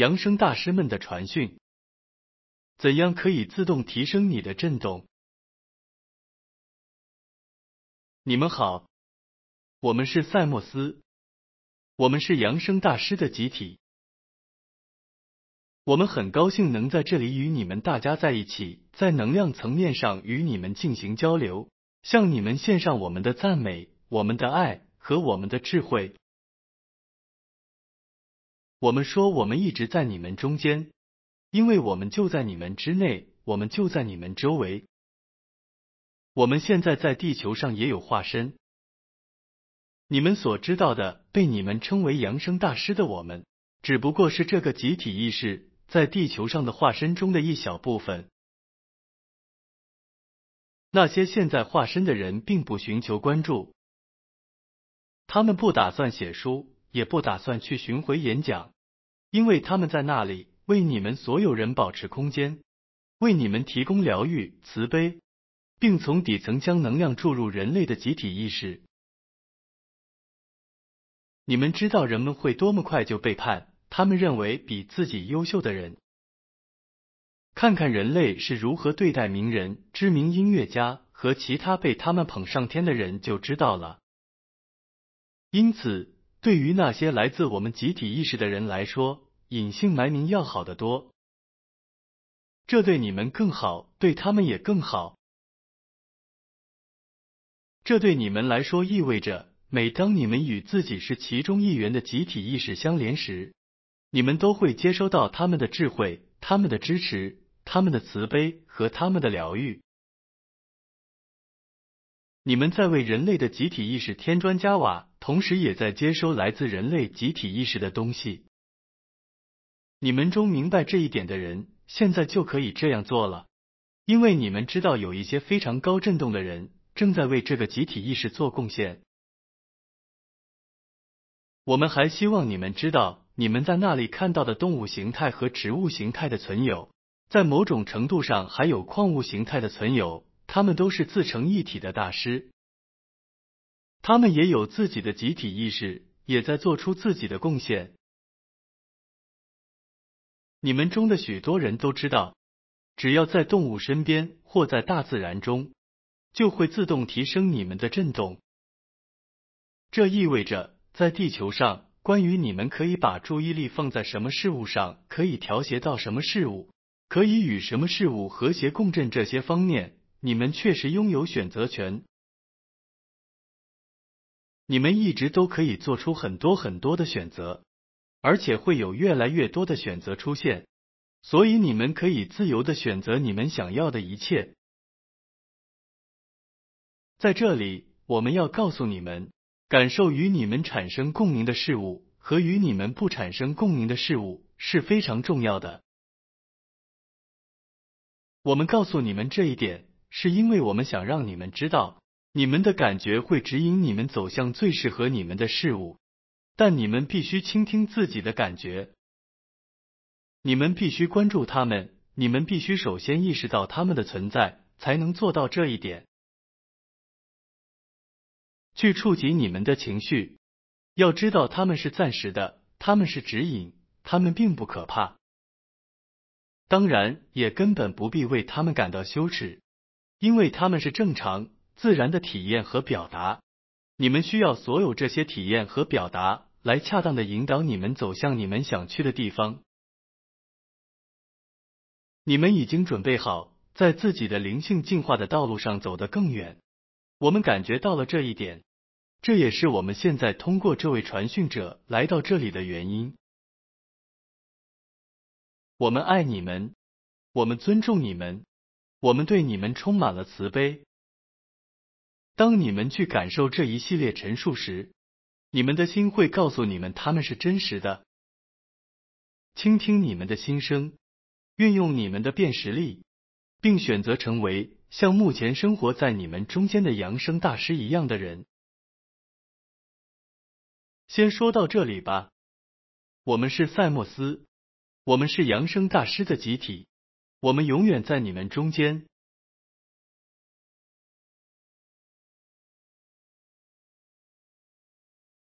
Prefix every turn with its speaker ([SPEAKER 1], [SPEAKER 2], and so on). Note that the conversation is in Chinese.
[SPEAKER 1] 扬声大师们的传讯：怎样可以自动提升你的震动？你们好，我们是赛莫斯，我们是扬
[SPEAKER 2] 声大师的集体。我们很高兴能在这里与你们大家在一起，在能量层面上与你们进行交流，向你们献上我们的赞美、我们的爱和我们的智慧。我们说，我们一直在你们中间，因为我们就在你们之内，我们就在你们周围。我们现在在地球上也有化身。你们所知道的，被你们称为“扬声大师”的我们，只不过是这个集体意识在地球上的化身中的一小部分。那些现在化身的人并不寻求关注，他们不打算写书，也不打算去巡回演讲。因为他们在那里为你们所有人保持空间，为你们提供疗愈、慈悲，并从底层将能量注入人类的集体意识。你们知道人们会多么快就背叛他们认为比自己优秀的人。看看人类是如何对待名人、知名音乐家和其他被他们捧上天的人就知道了。因此。对于那些来自我们集体意识的人来说，隐姓埋名要好得多。这对你们更好，对他们也更好。这对你们来说意味着，每当你们与自己是其中一员的集体意识相连时，你们都会接收到他们的智慧、他们的支持、他们的慈悲和他们的疗愈。你们在为人类的集体意识添砖加瓦，同时也在接收来自人类集体意识的东西。你们中明白这一点的人，现在就可以这样做了，因为你们知道有一些非常高振动的人正在为这个集体意识做贡献。我们还希望你们知道，你们在那里看到的动物形态和植物形态的存有，在某种程度上还有矿物形态的存有。他们都是自成一体的大师，他们也有自己的集体意识，也在做出自己的贡献。你们中的许多人都知道，只要在动物身边或在大自然中，就会自动提升你们的振动。这意味着，在地球上，关于你们可以把注意力放在什么事物上，可以调谐到什么事物，可以与什么事物和谐共振这些方面。你们确实拥有选择权，你们一直都可以做出很多很多的选择，而且会有越来越多的选择出现，所以你们可以自由的选择你们想要的一切。在这里，我们要告诉你们，感受与你们产生共鸣的事物和与你们不产生共鸣的事物是非常重要的。我们告诉你们这一点。是因为我们想让你们知道，你们的感觉会指引你们走向最适合你们的事物，但你们必须倾听自己的感觉，你们必须关注他们，你们必须首先意识到他们的存在，才能做到这一点。去触及你们的情绪，要知道他们是暂时的，他们是指引，他们并不可怕，当然也根本不必为他们感到羞耻。因为它们是正常、自然的体验和表达。你们需要所有这些体验和表达，来恰当的引导你们走向你们想去的地方。你们已经准备好在自己的灵性进化的道路上走得更远。我们感觉到了这一点，这也是我们现在通过这位传讯者来到这里的原因。我们爱你们，我们尊重你们。我们对你们充满了慈悲。当你们去感受这一系列陈述时，你们的心会告诉你们他们是真实的。倾听你们的心声，运用你们的辨识力，并选择成为像目前生活在你们中间的扬声大师一样的人。先说到这里吧。
[SPEAKER 1] 我们是塞莫斯，我们是扬声大师的集体。我们永远在你们中间。